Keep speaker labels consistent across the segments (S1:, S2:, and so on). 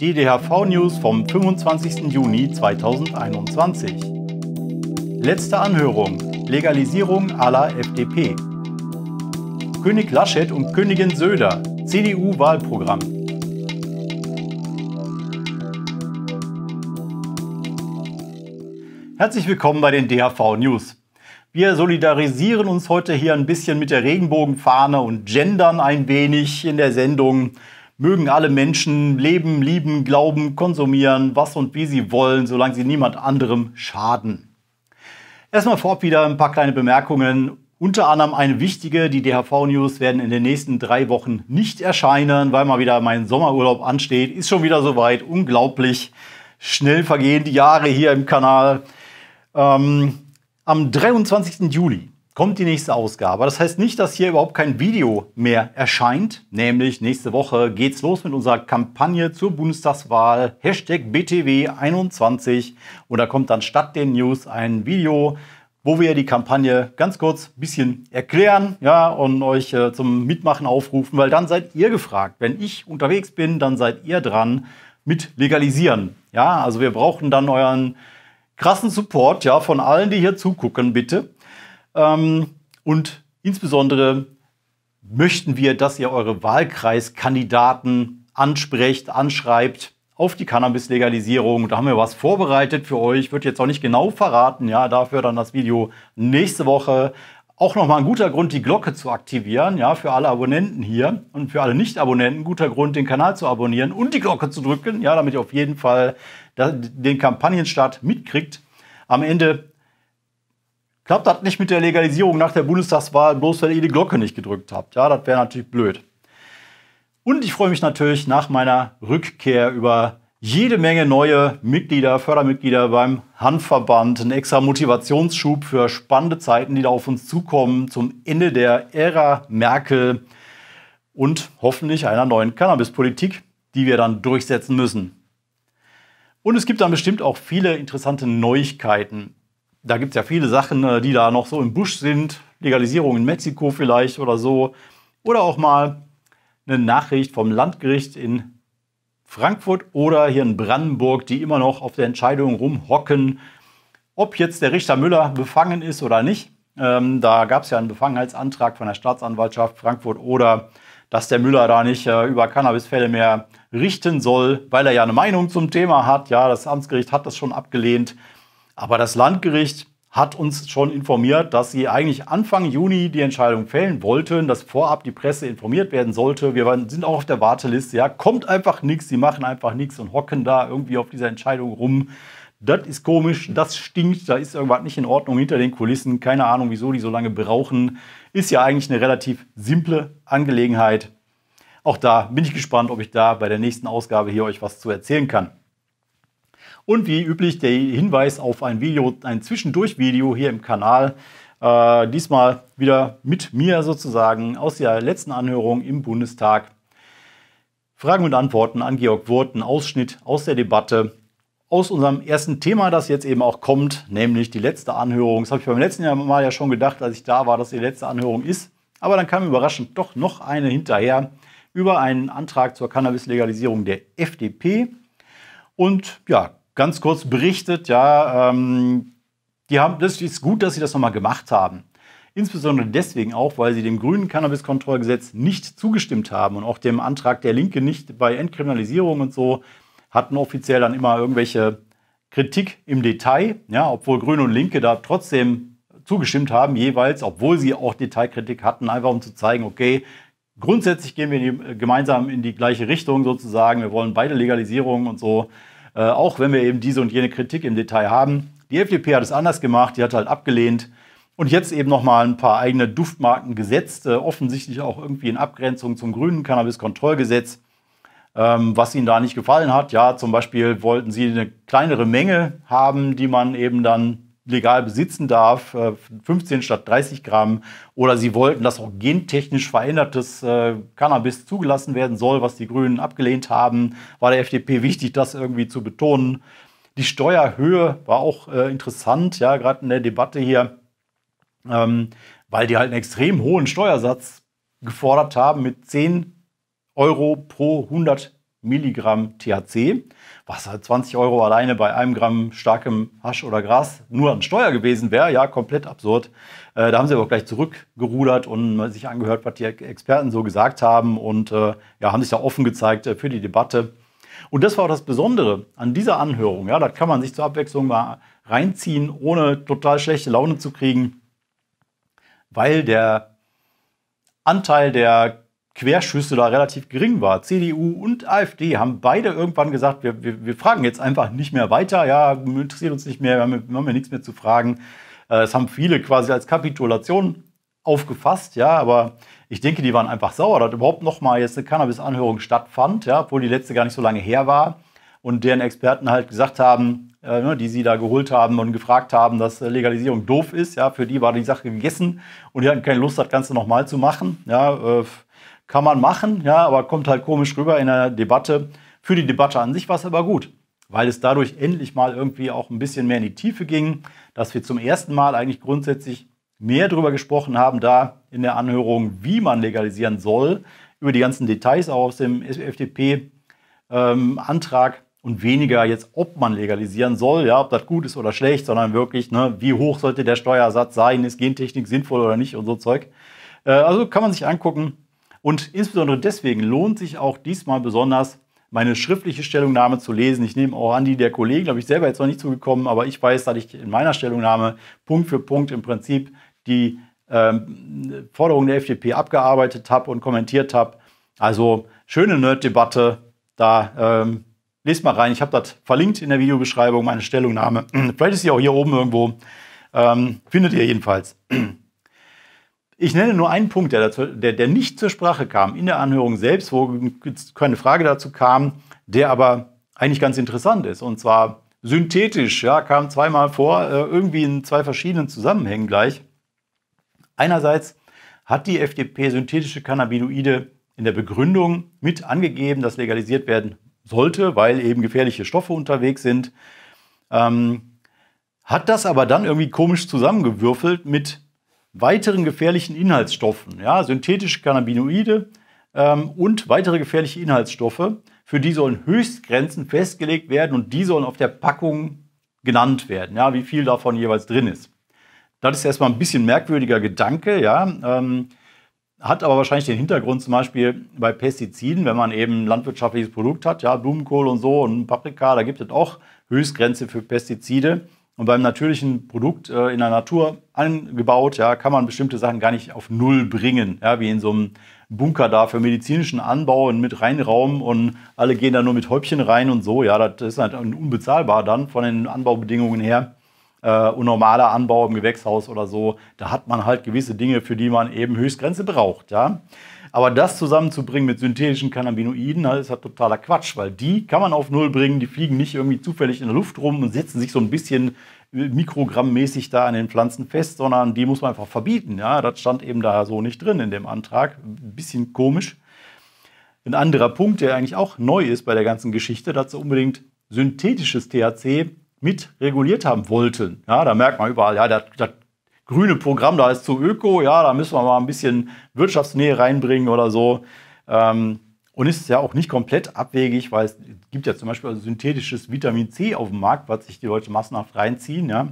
S1: Die DHV-News vom 25. Juni 2021. Letzte Anhörung. Legalisierung aller FDP. König Laschet und Königin Söder. CDU-Wahlprogramm. Herzlich willkommen bei den DHV News. Wir solidarisieren uns heute hier ein bisschen mit der Regenbogenfahne und gendern ein wenig in der Sendung. Mögen alle Menschen leben, lieben, glauben, konsumieren, was und wie sie wollen, solange sie niemand anderem schaden. Erstmal vorab wieder ein paar kleine Bemerkungen. Unter anderem eine wichtige, die DHV-News werden in den nächsten drei Wochen nicht erscheinen, weil mal wieder mein Sommerurlaub ansteht. Ist schon wieder soweit, unglaublich. Schnell vergehen die Jahre hier im Kanal. Ähm, am 23. Juli kommt die nächste Ausgabe. Das heißt nicht, dass hier überhaupt kein Video mehr erscheint. Nämlich nächste Woche geht es los mit unserer Kampagne zur Bundestagswahl. Hashtag BTW21. Und da kommt dann statt den News ein Video, wo wir die Kampagne ganz kurz ein bisschen erklären ja, und euch äh, zum Mitmachen aufrufen, weil dann seid ihr gefragt. Wenn ich unterwegs bin, dann seid ihr dran mit Legalisieren. Ja, also wir brauchen dann euren krassen Support ja, von allen, die hier zugucken, bitte. Ähm, und insbesondere möchten wir, dass ihr eure Wahlkreiskandidaten ansprecht, anschreibt auf die Cannabis-Legalisierung. Da haben wir was vorbereitet für euch. Wird jetzt auch nicht genau verraten. Ja, dafür dann das Video nächste Woche auch nochmal ein guter Grund, die Glocke zu aktivieren, ja, für alle Abonnenten hier und für alle Nicht-Abonnenten, guter Grund, den Kanal zu abonnieren und die Glocke zu drücken, ja, damit ihr auf jeden Fall den Kampagnenstart mitkriegt. Am Ende klappt das nicht mit der Legalisierung nach der Bundestagswahl, bloß weil ihr die Glocke nicht gedrückt habt, ja, das wäre natürlich blöd. Und ich freue mich natürlich nach meiner Rückkehr über jede Menge neue Mitglieder, Fördermitglieder beim Handverband. Ein extra Motivationsschub für spannende Zeiten, die da auf uns zukommen zum Ende der Ära Merkel und hoffentlich einer neuen Cannabispolitik, die wir dann durchsetzen müssen. Und es gibt dann bestimmt auch viele interessante Neuigkeiten. Da gibt es ja viele Sachen, äh, die da noch so im Busch sind. Legalisierung in Mexiko vielleicht oder so. Oder auch mal eine Nachricht vom Landgericht in Frankfurt oder hier in Brandenburg, die immer noch auf der Entscheidung rumhocken, ob jetzt der Richter Müller befangen ist oder nicht. Ähm, da gab es ja einen Befangenheitsantrag von der Staatsanwaltschaft Frankfurt oder dass der Müller da nicht äh, über Cannabisfälle mehr richten soll, weil er ja eine Meinung zum Thema hat. Ja, das Amtsgericht hat das schon abgelehnt. Aber das Landgericht hat uns schon informiert, dass sie eigentlich Anfang Juni die Entscheidung fällen wollten, dass vorab die Presse informiert werden sollte. Wir sind auch auf der Warteliste, ja, kommt einfach nichts, sie machen einfach nichts und hocken da irgendwie auf dieser Entscheidung rum. Das ist komisch, das stinkt, da ist irgendwas nicht in Ordnung hinter den Kulissen. Keine Ahnung, wieso die so lange brauchen. Ist ja eigentlich eine relativ simple Angelegenheit. Auch da bin ich gespannt, ob ich da bei der nächsten Ausgabe hier euch was zu erzählen kann. Und wie üblich der Hinweis auf ein Video, ein Zwischendurch-Video hier im Kanal. Äh, diesmal wieder mit mir sozusagen aus der letzten Anhörung im Bundestag. Fragen und Antworten an Georg Wurth, ein Ausschnitt aus der Debatte aus unserem ersten Thema, das jetzt eben auch kommt, nämlich die letzte Anhörung. Das habe ich beim letzten mal ja schon gedacht, als ich da war, dass die letzte Anhörung ist. Aber dann kam überraschend doch noch eine hinterher über einen Antrag zur Cannabis-Legalisierung der FDP. Und ja, ganz kurz berichtet, ja, ähm, die haben, das ist gut, dass sie das nochmal gemacht haben. Insbesondere deswegen auch, weil sie dem grünen Cannabiskontrollgesetz nicht zugestimmt haben und auch dem Antrag der Linke nicht bei Entkriminalisierung und so hatten offiziell dann immer irgendwelche Kritik im Detail, ja, obwohl Grüne und Linke da trotzdem zugestimmt haben, jeweils, obwohl sie auch Detailkritik hatten, einfach um zu zeigen, okay, grundsätzlich gehen wir in die, gemeinsam in die gleiche Richtung sozusagen, wir wollen beide Legalisierungen und so. Äh, auch wenn wir eben diese und jene Kritik im Detail haben. Die FDP hat es anders gemacht, die hat halt abgelehnt und jetzt eben nochmal ein paar eigene Duftmarken gesetzt, äh, offensichtlich auch irgendwie in Abgrenzung zum grünen Cannabiskontrollgesetz, ähm, was ihnen da nicht gefallen hat. Ja, zum Beispiel wollten sie eine kleinere Menge haben, die man eben dann legal besitzen darf, 15 äh, statt 30 Gramm, oder sie wollten, dass auch gentechnisch verändertes äh, Cannabis zugelassen werden soll, was die Grünen abgelehnt haben, war der FDP wichtig, das irgendwie zu betonen. Die Steuerhöhe war auch äh, interessant, ja, gerade in der Debatte hier, ähm, weil die halt einen extrem hohen Steuersatz gefordert haben mit 10 Euro pro 100 Milligramm THC, was halt 20 Euro alleine bei einem Gramm starkem Hasch oder Gras nur an Steuer gewesen wäre. Ja, komplett absurd. Äh, da haben sie aber gleich zurückgerudert und sich angehört, was die Experten so gesagt haben und äh, ja, haben sich da offen gezeigt äh, für die Debatte. Und das war auch das Besondere an dieser Anhörung. Ja, das kann man sich zur Abwechslung mal reinziehen, ohne total schlechte Laune zu kriegen, weil der Anteil der Querschüsse da relativ gering war. CDU und AfD haben beide irgendwann gesagt, wir, wir, wir fragen jetzt einfach nicht mehr weiter, ja, interessiert uns nicht mehr, wir haben, wir haben ja nichts mehr zu fragen. Das äh, haben viele quasi als Kapitulation aufgefasst, ja, aber ich denke, die waren einfach sauer, dass überhaupt nochmal jetzt eine Cannabis-Anhörung stattfand, ja, obwohl die letzte gar nicht so lange her war und deren Experten halt gesagt haben, äh, ne, die sie da geholt haben und gefragt haben, dass äh, Legalisierung doof ist, ja, für die war die Sache gegessen und die hatten keine Lust, das Ganze nochmal zu machen, ja, äh, kann man machen, ja, aber kommt halt komisch rüber in der Debatte. Für die Debatte an sich war es aber gut, weil es dadurch endlich mal irgendwie auch ein bisschen mehr in die Tiefe ging, dass wir zum ersten Mal eigentlich grundsätzlich mehr darüber gesprochen haben, da in der Anhörung, wie man legalisieren soll, über die ganzen Details auch aus dem FDP-Antrag ähm, und weniger jetzt, ob man legalisieren soll, ja, ob das gut ist oder schlecht, sondern wirklich, ne, wie hoch sollte der Steuersatz sein, ist Gentechnik sinnvoll oder nicht und so Zeug. Äh, also kann man sich angucken, und insbesondere deswegen lohnt sich auch diesmal besonders meine schriftliche Stellungnahme zu lesen. Ich nehme auch an die der Kollegen, glaube ich, selber jetzt noch nicht zugekommen, aber ich weiß, dass ich in meiner Stellungnahme Punkt für Punkt im Prinzip die ähm, Forderungen der FDP abgearbeitet habe und kommentiert habe. Also schöne Nerd-Debatte. Da ähm, lest mal rein. Ich habe das verlinkt in der Videobeschreibung, meine Stellungnahme. Vielleicht ist sie auch hier oben irgendwo. Ähm, findet ihr jedenfalls. Ich nenne nur einen Punkt, der, dazu, der, der nicht zur Sprache kam in der Anhörung selbst, wo keine Frage dazu kam, der aber eigentlich ganz interessant ist. Und zwar synthetisch, ja, kam zweimal vor, äh, irgendwie in zwei verschiedenen Zusammenhängen gleich. Einerseits hat die FDP synthetische Cannabinoide in der Begründung mit angegeben, dass legalisiert werden sollte, weil eben gefährliche Stoffe unterwegs sind. Ähm, hat das aber dann irgendwie komisch zusammengewürfelt mit weiteren gefährlichen Inhaltsstoffen, ja, synthetische Cannabinoide ähm, und weitere gefährliche Inhaltsstoffe. Für die sollen Höchstgrenzen festgelegt werden und die sollen auf der Packung genannt werden, ja, wie viel davon jeweils drin ist. Das ist erstmal ein bisschen merkwürdiger Gedanke, ja. Ähm, hat aber wahrscheinlich den Hintergrund zum Beispiel bei Pestiziden, wenn man eben ein landwirtschaftliches Produkt hat, ja, Blumenkohl und so und Paprika, da gibt es auch Höchstgrenze für Pestizide. Und beim natürlichen Produkt äh, in der Natur angebaut, ja, kann man bestimmte Sachen gar nicht auf Null bringen, ja, wie in so einem Bunker da für medizinischen Anbau und mit Reinraum und alle gehen da nur mit Häubchen rein und so, ja, das ist halt unbezahlbar dann von den Anbaubedingungen her. Äh, und normaler Anbau im Gewächshaus oder so, da hat man halt gewisse Dinge, für die man eben Höchstgrenze braucht, ja. Aber das zusammenzubringen mit synthetischen Cannabinoiden, das ne, ist halt totaler Quatsch, weil die kann man auf Null bringen, die fliegen nicht irgendwie zufällig in der Luft rum und setzen sich so ein bisschen äh, mikrogrammmäßig da an den Pflanzen fest, sondern die muss man einfach verbieten. Ja, das stand eben da so nicht drin in dem Antrag. Ein bisschen komisch. Ein anderer Punkt, der eigentlich auch neu ist bei der ganzen Geschichte, dass sie unbedingt synthetisches THC mit reguliert haben wollten. Ja, da merkt man überall, ja, das, das grüne Programm, da ist zu Öko, ja, da müssen wir mal ein bisschen Wirtschaftsnähe reinbringen oder so. Ähm, und ist ja auch nicht komplett abwegig, weil es gibt ja zum Beispiel also synthetisches Vitamin C auf dem Markt, was sich die Leute massenhaft reinziehen. Ja.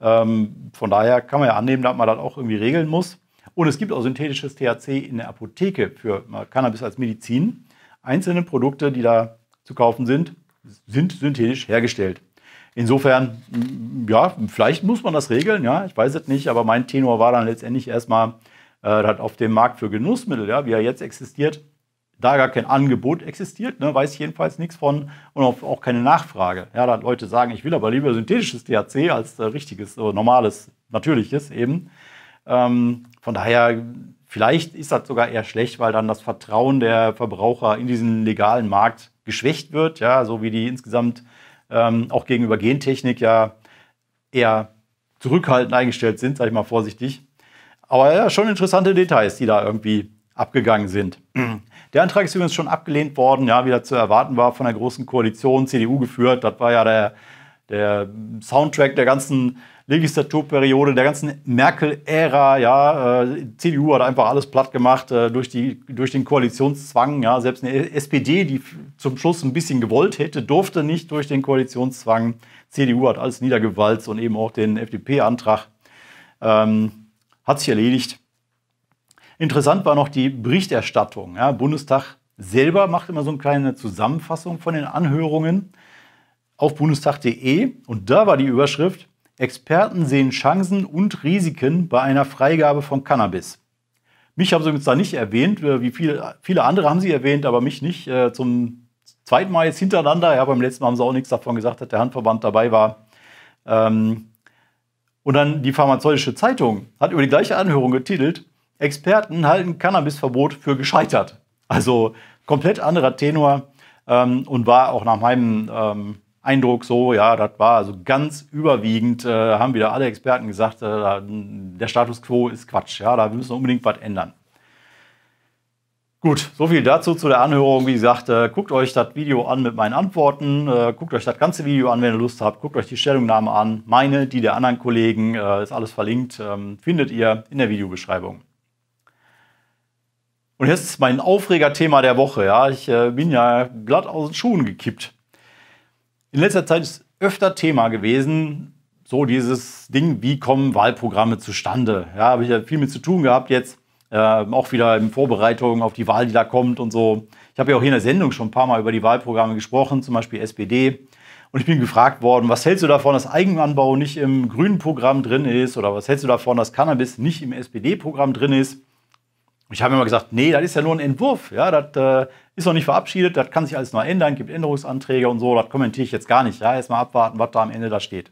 S1: Ähm, von daher kann man ja annehmen, dass man das auch irgendwie regeln muss. Und es gibt auch synthetisches THC in der Apotheke für Cannabis als Medizin. Einzelne Produkte, die da zu kaufen sind, sind synthetisch hergestellt. Insofern, ja, vielleicht muss man das regeln, ja, ich weiß es nicht, aber mein Tenor war dann letztendlich erstmal, äh, dass auf dem Markt für Genussmittel, ja, wie er jetzt existiert, da gar kein Angebot existiert, ne, weiß ich jedenfalls nichts von und auch keine Nachfrage. Ja, da Leute sagen, ich will aber lieber synthetisches THC als äh, richtiges, äh, normales, natürliches eben. Ähm, von daher, vielleicht ist das sogar eher schlecht, weil dann das Vertrauen der Verbraucher in diesen legalen Markt geschwächt wird, ja, so wie die insgesamt ähm, auch gegenüber Gentechnik ja eher zurückhaltend eingestellt sind, sage ich mal vorsichtig. Aber ja, schon interessante Details, die da irgendwie abgegangen sind. Der Antrag ist übrigens schon abgelehnt worden, ja, wie das zu erwarten war, von der Großen Koalition, CDU geführt. Das war ja der, der Soundtrack der ganzen Legislaturperiode, der ganzen Merkel-Ära, ja, äh, CDU hat einfach alles platt gemacht äh, durch, die, durch den Koalitionszwang, ja, selbst eine SPD, die zum Schluss ein bisschen gewollt hätte, durfte nicht durch den Koalitionszwang. CDU hat alles niedergewalzt und eben auch den FDP-Antrag ähm, hat sich erledigt. Interessant war noch die Berichterstattung. Ja, Bundestag selber macht immer so eine kleine Zusammenfassung von den Anhörungen auf bundestag.de und da war die Überschrift Experten sehen Chancen und Risiken bei einer Freigabe von Cannabis. Mich haben sie jetzt da nicht erwähnt, äh, wie viele, viele andere haben sie erwähnt, aber mich nicht. Äh, zum zweiten Mal jetzt hintereinander. Ja, beim letzten Mal haben sie auch nichts davon gesagt, dass der Handverband dabei war. Ähm, und dann die pharmazeutische Zeitung hat über die gleiche Anhörung getitelt: Experten halten Cannabisverbot für gescheitert. Also komplett anderer Tenor ähm, und war auch nach meinem ähm, Eindruck so, ja, das war also ganz überwiegend, äh, haben wieder alle Experten gesagt, äh, der Status quo ist Quatsch, ja, da müssen wir unbedingt was ändern. Gut, so viel dazu zu der Anhörung. Wie gesagt, äh, guckt euch das Video an mit meinen Antworten, äh, guckt euch das ganze Video an, wenn ihr Lust habt, guckt euch die Stellungnahme an, meine, die der anderen Kollegen, äh, ist alles verlinkt, ähm, findet ihr in der Videobeschreibung. Und jetzt mein Aufregerthema der Woche. Ja, ich äh, bin ja glatt aus den Schuhen gekippt. In letzter Zeit ist öfter Thema gewesen, so dieses Ding, wie kommen Wahlprogramme zustande? Ja, habe ich ja viel mit zu tun gehabt jetzt, äh, auch wieder in Vorbereitung auf die Wahl, die da kommt und so. Ich habe ja auch hier in der Sendung schon ein paar Mal über die Wahlprogramme gesprochen, zum Beispiel SPD. Und ich bin gefragt worden, was hältst du davon, dass Eigenanbau nicht im grünen Programm drin ist? Oder was hältst du davon, dass Cannabis nicht im SPD-Programm drin ist? Ich habe immer gesagt, nee, das ist ja nur ein Entwurf, ja, das äh, ist noch nicht verabschiedet, das kann sich alles noch ändern, gibt Änderungsanträge und so, das kommentiere ich jetzt gar nicht. Ja, erstmal abwarten, was da am Ende da steht.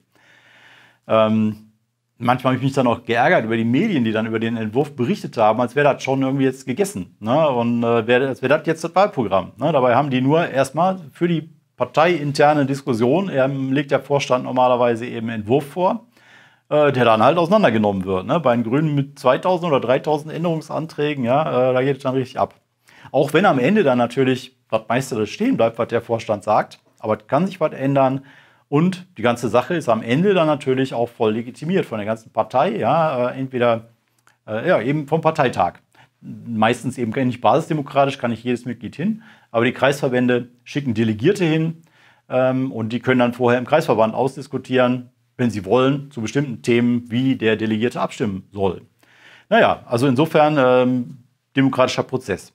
S1: Ähm, manchmal habe ich mich dann auch geärgert über die Medien, die dann über den Entwurf berichtet haben, als wäre das schon irgendwie jetzt gegessen. Ne? Und äh, wär, als wäre das jetzt das Wahlprogramm. Ne? Dabei haben die nur erstmal für die parteiinterne Diskussion, ähm, legt der Vorstand normalerweise eben Entwurf vor. Äh, der dann halt auseinandergenommen wird. Ne? Bei den Grünen mit 2000 oder 3000 Änderungsanträgen, ja, äh, da geht es dann richtig ab. Auch wenn am Ende dann natürlich was meisteres stehen bleibt, was der Vorstand sagt, aber es kann sich was ändern. Und die ganze Sache ist am Ende dann natürlich auch voll legitimiert von der ganzen Partei, ja, äh, entweder äh, ja, eben vom Parteitag meistens eben nicht basisdemokratisch, kann nicht jedes Mitglied hin, aber die Kreisverbände schicken Delegierte hin ähm, und die können dann vorher im Kreisverband ausdiskutieren, wenn sie wollen, zu bestimmten Themen, wie der Delegierte abstimmen soll. Naja, also insofern ähm, demokratischer Prozess.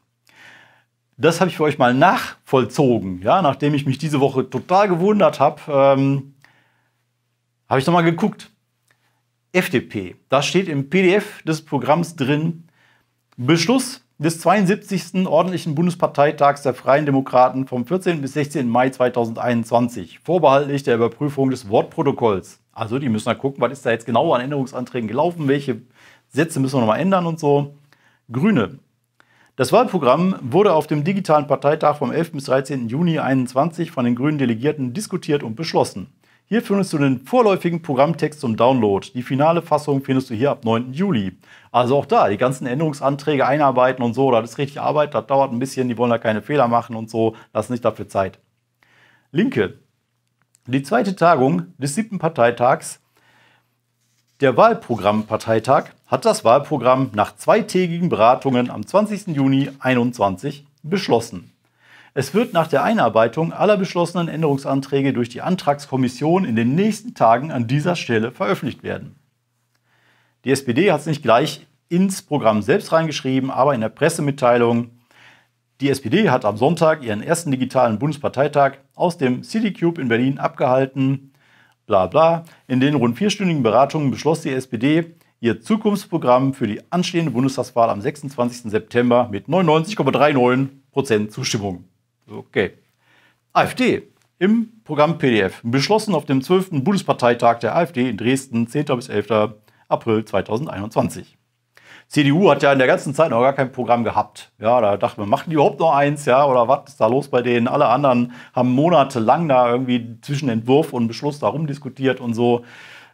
S1: Das habe ich für euch mal nachvollzogen, ja, nachdem ich mich diese Woche total gewundert habe, ähm, habe ich nochmal geguckt. FDP, das steht im PDF des Programms drin. Beschluss des 72. Ordentlichen Bundesparteitags der Freien Demokraten vom 14. bis 16. Mai 2021, vorbehaltlich der Überprüfung des Wortprotokolls. Also die müssen da halt gucken, was ist da jetzt genau an Änderungsanträgen gelaufen, welche Sätze müssen wir nochmal ändern und so. Grüne. Das Wahlprogramm wurde auf dem digitalen Parteitag vom 11. bis 13. Juni 2021 von den grünen Delegierten diskutiert und beschlossen. Hier findest du den vorläufigen Programmtext zum Download. Die finale Fassung findest du hier ab 9. Juli. Also auch da, die ganzen Änderungsanträge einarbeiten und so, das ist richtig Arbeit, das dauert ein bisschen, die wollen da keine Fehler machen und so, lassen sich dafür Zeit. Linke. Die zweite Tagung des siebten Parteitags, der Wahlprogrammparteitag, hat das Wahlprogramm nach zweitägigen Beratungen am 20. Juni 2021 beschlossen. Es wird nach der Einarbeitung aller beschlossenen Änderungsanträge durch die Antragskommission in den nächsten Tagen an dieser Stelle veröffentlicht werden. Die SPD hat es nicht gleich ins Programm selbst reingeschrieben, aber in der Pressemitteilung die SPD hat am Sonntag ihren ersten digitalen Bundesparteitag aus dem City Cube in Berlin abgehalten. Bla bla. In den rund vierstündigen Beratungen beschloss die SPD ihr Zukunftsprogramm für die anstehende Bundestagswahl am 26. September mit 99,39% Zustimmung. Okay. AfD im Programm PDF, beschlossen auf dem 12. Bundesparteitag der AfD in Dresden, 10. bis 11. April 2021. CDU hat ja in der ganzen Zeit noch gar kein Programm gehabt. Ja, da dachte man, machen die überhaupt noch eins, ja, oder was ist da los bei denen? Alle anderen haben monatelang da irgendwie zwischen Entwurf und Beschluss darum diskutiert und so.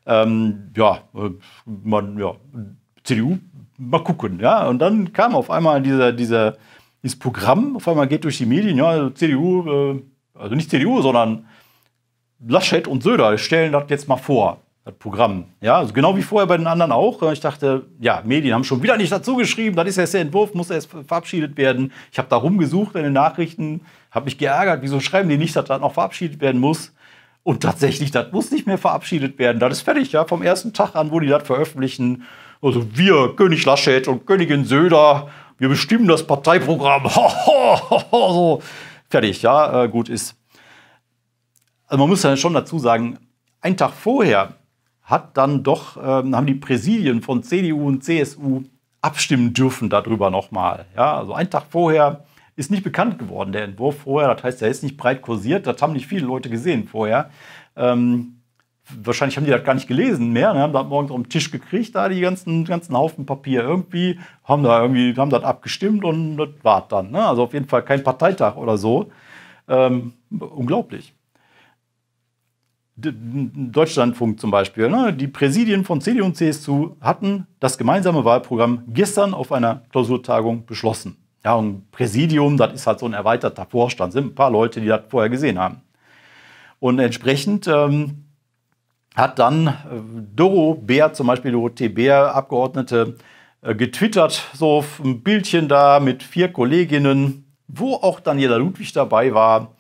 S1: Ähm, ja, äh, man, ja, CDU, mal gucken, ja. Und dann kam auf einmal dieser, dieser, dieses Programm, auf einmal geht durch die Medien, ja, also CDU, äh, also nicht CDU, sondern Laschet und Söder stellen das jetzt mal vor das Programm. Ja, also genau wie vorher bei den anderen auch. Ich dachte, ja, Medien haben schon wieder nicht dazu geschrieben, das ist erst der Entwurf, muss erst verabschiedet werden. Ich habe da rumgesucht in den Nachrichten, habe mich geärgert, wieso schreiben die nicht, dass das noch verabschiedet werden muss. Und tatsächlich, das muss nicht mehr verabschiedet werden. Das ist fertig, ja, vom ersten Tag an, wo die das veröffentlichen. Also wir, König Laschet und Königin Söder, wir bestimmen das Parteiprogramm. Ho, ho, ho, so. Fertig, ja, äh, gut ist. Also man muss ja schon dazu sagen, einen Tag vorher hat dann doch, ähm, haben die Präsidien von CDU und CSU abstimmen dürfen darüber nochmal. Ja, also einen Tag vorher ist nicht bekannt geworden, der Entwurf vorher. Das heißt, der ist nicht breit kursiert. Das haben nicht viele Leute gesehen vorher. Ähm, wahrscheinlich haben die das gar nicht gelesen mehr. Ne? Haben das morgens auf den Tisch gekriegt, da die ganzen, ganzen Haufen Papier irgendwie. Haben da irgendwie, haben das abgestimmt und das war dann. Ne? Also auf jeden Fall kein Parteitag oder so. Ähm, unglaublich. Deutschlandfunk zum Beispiel. Ne? Die Präsidien von CDU und CSU hatten das gemeinsame Wahlprogramm gestern auf einer Klausurtagung beschlossen. Ja, und Präsidium, das ist halt so ein erweiterter Vorstand, sind ein paar Leute, die das vorher gesehen haben. Und entsprechend ähm, hat dann äh, Doro Bär, zum Beispiel Dorothee Bär, Abgeordnete, äh, getwittert, so ein Bildchen da mit vier Kolleginnen, wo auch Daniela Ludwig dabei war.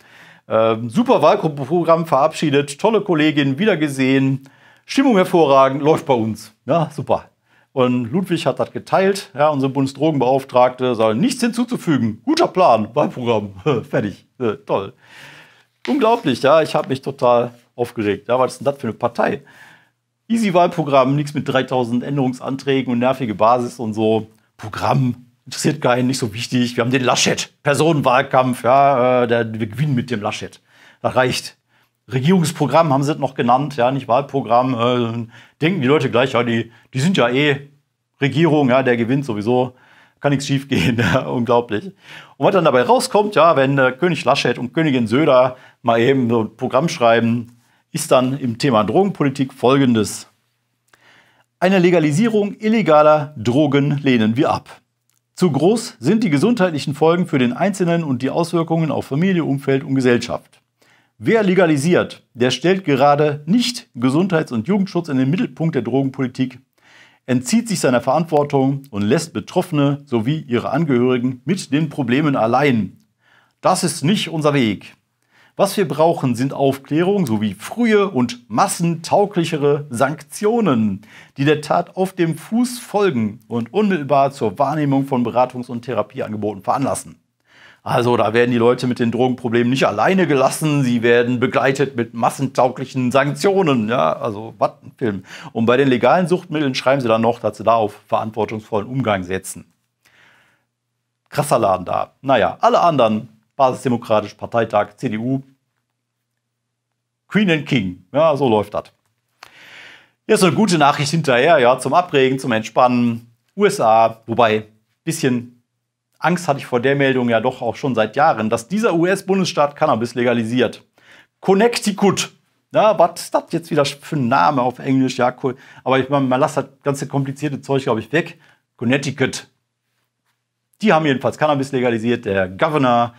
S1: Ähm, super Wahlprogramm verabschiedet, tolle Kollegin, wiedergesehen, Stimmung hervorragend, läuft bei uns. Ja, super. Und Ludwig hat das geteilt, ja, unsere Bundesdrogenbeauftragte, soll nichts hinzuzufügen. Guter Plan, Wahlprogramm, fertig, äh, toll. Unglaublich, ja, ich habe mich total aufgeregt. Ja, was ist denn das für eine Partei? Easy-Wahlprogramm, nichts mit 3000 Änderungsanträgen und nervige Basis und so. Programm, interessiert keinen, nicht so wichtig. Wir haben den Laschet, Personenwahlkampf, ja, äh, der, wir gewinnen mit dem Laschet. Das reicht. Regierungsprogramm haben sie es noch genannt, ja, nicht Wahlprogramm. Äh, denken die Leute gleich, ja, die, die sind ja eh Regierung, ja, der gewinnt sowieso. Kann nichts schief gehen, ja, unglaublich. Und was dann dabei rauskommt, ja, wenn äh, König Laschet und Königin Söder mal eben so ein Programm schreiben, ist dann im Thema Drogenpolitik folgendes. Eine Legalisierung illegaler Drogen lehnen wir ab. Zu groß sind die gesundheitlichen Folgen für den Einzelnen und die Auswirkungen auf Familie, Umfeld und Gesellschaft. Wer legalisiert, der stellt gerade nicht Gesundheits- und Jugendschutz in den Mittelpunkt der Drogenpolitik, entzieht sich seiner Verantwortung und lässt Betroffene sowie ihre Angehörigen mit den Problemen allein. Das ist nicht unser Weg. Was wir brauchen, sind Aufklärung sowie frühe und massentauglichere Sanktionen, die der Tat auf dem Fuß folgen und unmittelbar zur Wahrnehmung von Beratungs- und Therapieangeboten veranlassen. Also da werden die Leute mit den Drogenproblemen nicht alleine gelassen, sie werden begleitet mit massentauglichen Sanktionen. Ja, also was ein Film. Und bei den legalen Suchtmitteln schreiben sie dann noch, dass sie da auf verantwortungsvollen Umgang setzen. Krasser Laden da. Naja, alle anderen basisdemokratisch, Parteitag, CDU, Queen and King. Ja, so läuft das. Hier ist eine gute Nachricht hinterher, ja, zum Abregen, zum Entspannen. USA, wobei ein bisschen Angst hatte ich vor der Meldung ja doch auch schon seit Jahren, dass dieser US-Bundesstaat Cannabis legalisiert. Connecticut. Ja, was ist das jetzt wieder für ein Name auf Englisch? Ja, cool. Aber ich meine, man lasst das ganze komplizierte Zeug, glaube ich, weg. Connecticut. Die haben jedenfalls Cannabis legalisiert. Der Governor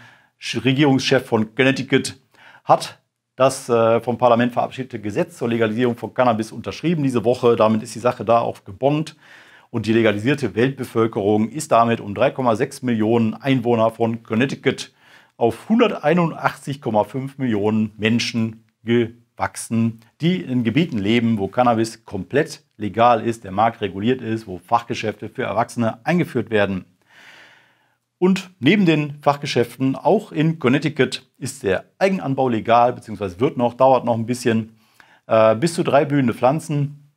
S1: Regierungschef von Connecticut hat das äh, vom Parlament verabschiedete Gesetz zur Legalisierung von Cannabis unterschrieben diese Woche. Damit ist die Sache da auch gebombt. Und die legalisierte Weltbevölkerung ist damit um 3,6 Millionen Einwohner von Connecticut auf 181,5 Millionen Menschen gewachsen, die in Gebieten leben, wo Cannabis komplett legal ist, der Markt reguliert ist, wo Fachgeschäfte für Erwachsene eingeführt werden. Und neben den Fachgeschäften, auch in Connecticut, ist der Eigenanbau legal, beziehungsweise wird noch, dauert noch ein bisschen, äh, bis zu drei blühende Pflanzen.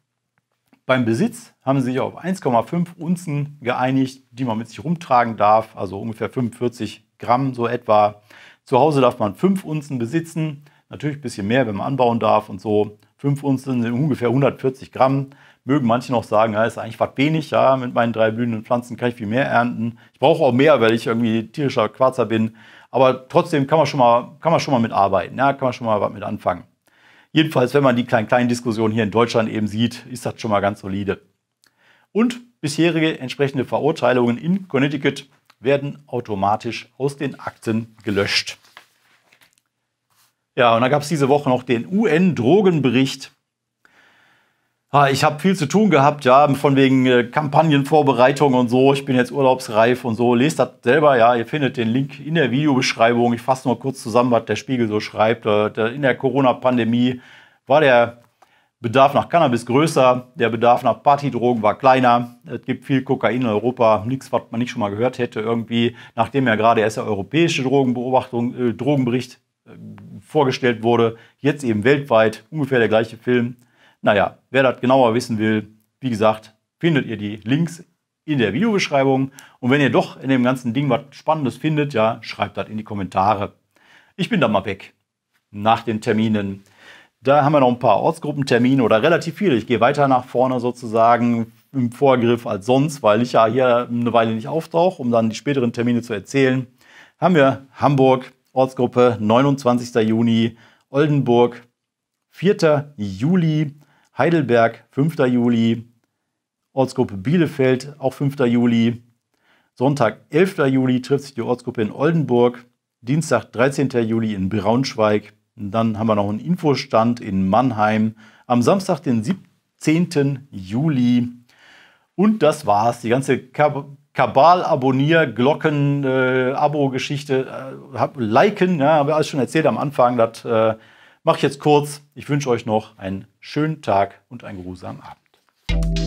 S1: Beim Besitz haben sie sich auf 1,5 Unzen geeinigt, die man mit sich rumtragen darf, also ungefähr 45 Gramm so etwa. Zu Hause darf man 5 Unzen besitzen, natürlich ein bisschen mehr, wenn man anbauen darf und so. 5 Unzen sind ungefähr 140 Gramm mögen manche noch sagen, ja, ist eigentlich was wenig, ja, mit meinen drei blühenden Pflanzen kann ich viel mehr ernten. Ich brauche auch mehr, weil ich irgendwie tierischer Quarzer bin. Aber trotzdem kann man schon mal, kann man schon mal mit arbeiten, ja, kann man schon mal was mit anfangen. Jedenfalls, wenn man die kleinen, kleinen Diskussionen hier in Deutschland eben sieht, ist das schon mal ganz solide. Und bisherige entsprechende Verurteilungen in Connecticut werden automatisch aus den Akten gelöscht. Ja, und dann gab es diese Woche noch den UN-Drogenbericht Ah, ich habe viel zu tun gehabt, ja, von wegen äh, Kampagnenvorbereitung und so. Ich bin jetzt urlaubsreif und so. Lest das selber, ja. Ihr findet den Link in der Videobeschreibung. Ich fasse nur kurz zusammen, was der Spiegel so schreibt. Äh, in der Corona-Pandemie war der Bedarf nach Cannabis größer, der Bedarf nach Partydrogen war kleiner. Es gibt viel Kokain in Europa, nichts, was man nicht schon mal gehört hätte irgendwie, nachdem ja gerade erst der europäische Drogenbeobachtung, äh, Drogenbericht äh, vorgestellt wurde. Jetzt eben weltweit ungefähr der gleiche Film naja, wer das genauer wissen will, wie gesagt, findet ihr die Links in der Videobeschreibung. Und wenn ihr doch in dem ganzen Ding was Spannendes findet, ja, schreibt das in die Kommentare. Ich bin dann mal weg nach den Terminen. Da haben wir noch ein paar Ortsgruppentermine oder relativ viele. Ich gehe weiter nach vorne sozusagen im Vorgriff als sonst, weil ich ja hier eine Weile nicht auftauche, um dann die späteren Termine zu erzählen. Haben wir Hamburg, Ortsgruppe 29. Juni, Oldenburg 4. Juli, Heidelberg 5. Juli, Ortsgruppe Bielefeld auch 5. Juli, Sonntag 11. Juli trifft sich die Ortsgruppe in Oldenburg, Dienstag 13. Juli in Braunschweig, und dann haben wir noch einen Infostand in Mannheim am Samstag, den 17. Juli. Und das war's. Die ganze Kab Kabal, Abonnier, Glocken, äh, Abo-Geschichte, äh, liken, ja, haben wir alles schon erzählt am Anfang. Das äh, Mach ich jetzt kurz. Ich wünsche euch noch einen schönen Tag und einen geruhsamen Abend.